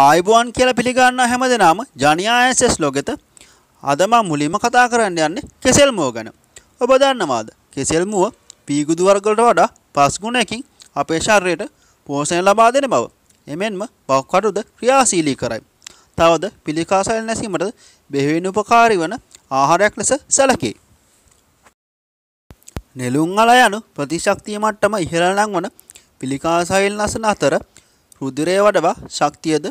ආයිබුවන් කියලා පිළිගන්න හැම දෙනාම ජනියායසෙස් ලොගෙත අදම මුලින්ම කතා කරන්න යන්නේ කෙසෙල්මුව ගැන. ඔබ දන්නවාද කෙසෙල්මුව පීගුදු වර්ගලට වඩා පස්ගුණයකින් අපේ ශරීරයට පෝෂණය ලබා දෙන බව. එමෙන්ම බක්කටුද ක්‍රියාශීලී කරයි. තවද පිළිකාසල් නැසීමට බෙහෙවින් උපකාරී වන ආහාරයක් ලෙස සැලකේ. නෙළුම් අල යනු ප්‍රතිශක්තිය මට්ටම ඉහළ නම් වන පිළිකාසයිල් නසන අතර රුධිරය වඩවා ශක්තියද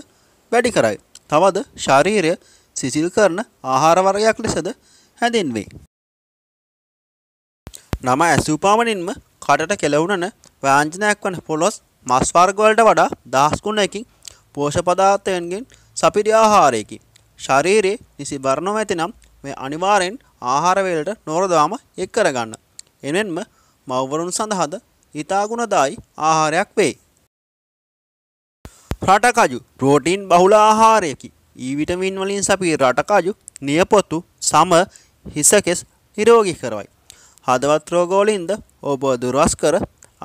වැඩි කරයි. තවද ශරීරය සිසිල් කරන ආහාර වර්ගයක් ලෙසද හැඳින්වේ. නම ඇසූ පමණින්ම කටට කෙලවුණන ව්‍යාංජනයක් වන පොළොස් මස් වර්ග වලට වඩා දහස් ගුණයකින් පෝෂක පදාර්ථයන්ගෙන් සපිරි ආහාරයකි. ශරීරයේ නිසි වර්ණව ඇතිනම් මේ අනිවාර්යෙන් ආහාර වේලට නොරදවාම එක් කරගන්න. එමෙන්ම මව්වරුන් සඳහාද ඊතා ගුණදායි ආහාරයක් වේ. රටකජු ප්‍රෝටීන් බහුල ආහාරයකි ඊවිටමින් e වලින් සපී රටකජු නියපොතු සම හිසකෙස් නිරෝගී කරවයි. හදවත් රෝගෝලින්ද ඔබ දුරස් කර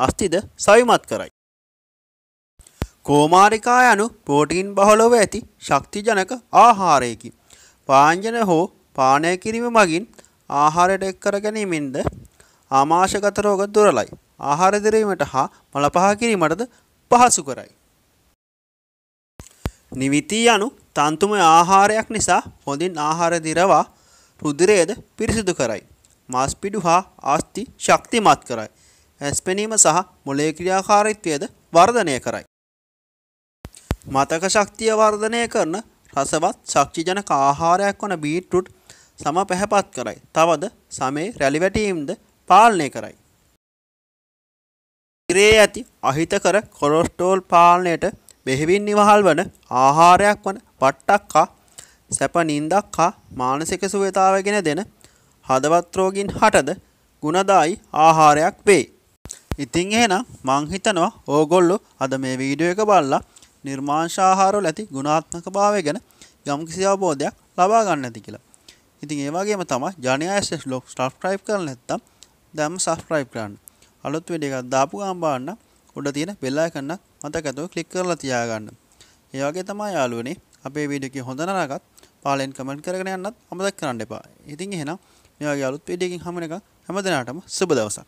අස්තිද සවිමත් කරයි. කෝමාරිකා යනු පෝටීන් බහලොව ඇති ශක්තිජනක ආහාරයකි. පාංජන හෝ පානය කිරීම මගින් ආහාරයට එක් කර ගැනීමෙන්ද ආමාශගත රෝග දුරලයි. ආහාර දිරීමට හා මල පහ කිරීමටද පහසු කරයි. නිවිතී යනු තන්තුම ආහාරයක් නිසා හොඳින් ආහාර දිරවා රුධිරයද පිරිසිදු කරයි. මාස්පිඩු හා ආස්ති ශක්තිමත් කරයි. ඇස්පෙනීම සහ මොලේ ක්‍රියාකාරීත්වයද වර්ධනය කරයි. මතක ශක්තිය වර්ධනය කරන රසවත් ශක්තිජනක ආහාරයක් වන බීට්රුට් සම පැහැපත් කරයි. තවද සමේ රැලිවැටීම්ද පාලනය කරයි. ඉරේ ඇති අහිතකර කොරොස්ටෝල් පාලනයට බෙහෙවින් නිවහල් වන ආහාරයක් වන පට්ටක්කා සැප නින්දක්කා මානසික සුවතාවගෙන දෙන හදවත්රෝගින් හටද ගුණදායි ආහාරයක් වේ. ඉතිං එහෙනම් මංහිතනවා ඕගොල්ලු අද මේ වීඩියෝ එක බල්ලා නිර්මාංශාහාරෝ ඇති ගුණාත්මක භාවය ගැන යම් කිසි අවබෝධයක් ලබා ගන්න ඇති කියලා. ඉතින් ඒවාගේම තම ජනයාස් ලොක් ස්ටෆ් ්‍රයිප් කරන ඇත්තම් දැම සස්ප්‍රයිප් කරන්න අලොත් වැඩ එකක් දාපු ගම්බාන්න උඩ තියෙන බෙල් අයිකන් එක මතක ඇතුව ක්ලික් කරලා තියාගන්න. ඒ වගේ තමයි යාළුවනේ අපේ වීඩියෝ එක හොඳ නරකත් පාලෙන් කමෙන්ට් කරගෙන යන්නත් අමතක කරන්න එපා. ඉතින් එහෙනම් මේ වගේ අලුත් වීඩියෝ එකකින් හමන එක හැමදෙනාටම සුබ දවසක්.